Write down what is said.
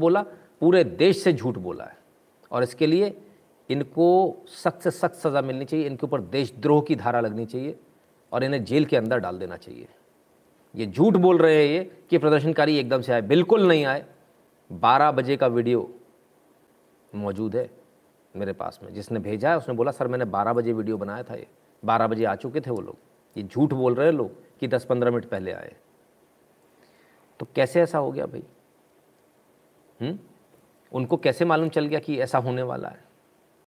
बोला पूरे देश से झूठ बोला है और इसके लिए इनको सख्त से सख्त सज़ा मिलनी चाहिए इनके ऊपर देशद्रोह की धारा लगनी चाहिए और इन्हें जेल के अंदर डाल देना चाहिए ये झूठ बोल रहे हैं ये कि प्रदर्शनकारी एकदम से आए बिल्कुल नहीं आए बारह बजे का वीडियो मौजूद है मेरे पास में जिसने भेजा है उसने बोला सर मैंने बारह बजे वीडियो बनाया था ये बारह बजे आ चुके थे वो लोग ये झूठ बोल रहे हैं लोग कि दस पंद्रह मिनट पहले आए तो कैसे ऐसा हो गया भाई हुँ? हम्म? उनको कैसे मालूम चल गया कि ऐसा होने वाला है